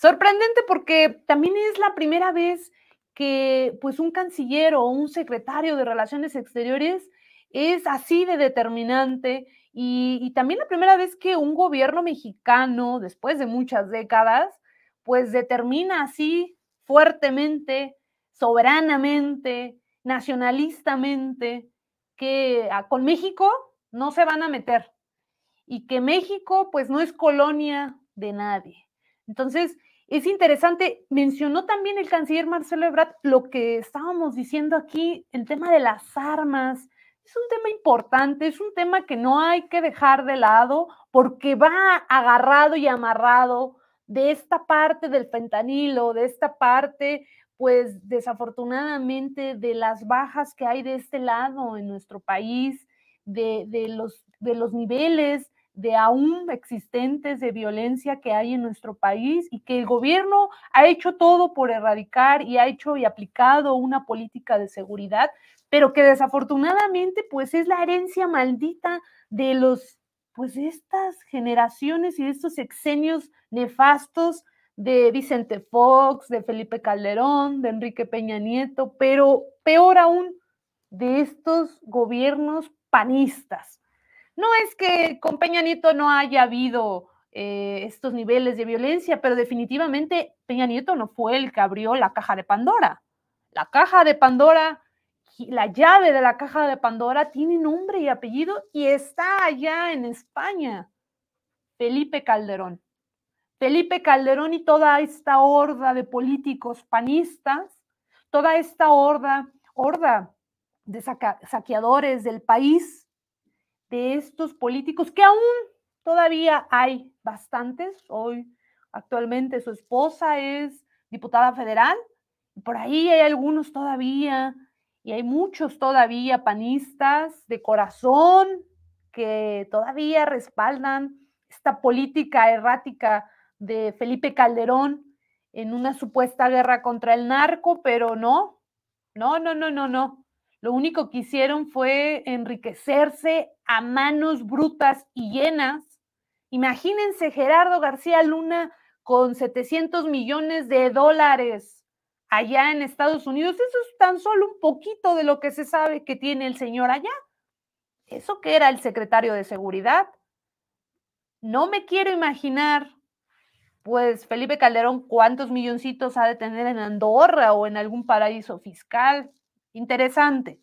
Sorprendente porque también es la primera vez que pues un canciller o un secretario de Relaciones Exteriores es así de determinante y, también la primera vez que un gobierno mexicano, después de muchas décadas, pues determina así fuertemente, soberanamente, nacionalistamente, que con México no se van a meter y que México pues no es colonia de nadie. Entonces, es interesante, mencionó también el canciller Marcelo Ebrard lo que estábamos diciendo aquí, el tema de las armas. Es un tema importante, es un tema que no hay que dejar de lado porque va agarrado y amarrado de esta parte del fentanilo, de esta parte, pues desafortunadamente, de las bajas que hay de este lado en nuestro país, de, de los, de los niveles de aún existentes de violencia que hay en nuestro país y que el gobierno ha hecho todo por erradicar y ha hecho y aplicado una política de seguridad, pero que desafortunadamente pues es la herencia maldita de los pues estas generaciones y de estos exenios nefastos de Vicente Fox, de Felipe Calderón, de Enrique Peña Nieto, pero peor aún de estos gobiernos panistas no es que con Peña Nieto no haya habido eh, estos niveles de violencia, pero definitivamente Peña Nieto no fue el que abrió la caja de Pandora. La caja de Pandora, la llave de la caja de Pandora tiene nombre y apellido y está allá en España. Felipe Calderón. Felipe Calderón y toda esta horda de políticos panistas, toda esta horda, horda de saqueadores del país, de estos políticos, que aún todavía hay bastantes. Hoy, actualmente, su esposa es diputada federal, por ahí hay algunos todavía, y hay muchos todavía panistas de corazón que todavía respaldan esta política errática de Felipe Calderón en una supuesta guerra contra el narco, pero no, no, no, no, no, no. Lo único que hicieron fue enriquecerse a manos brutas y llenas. Imagínense Gerardo García Luna con 700 millones de dólares allá en Estados Unidos. Eso es tan solo un poquito de lo que se sabe que tiene el señor allá. Eso que era el secretario de Seguridad. No me quiero imaginar, pues Felipe Calderón, cuántos milloncitos ha de tener en Andorra o en algún paraíso fiscal. Interesante.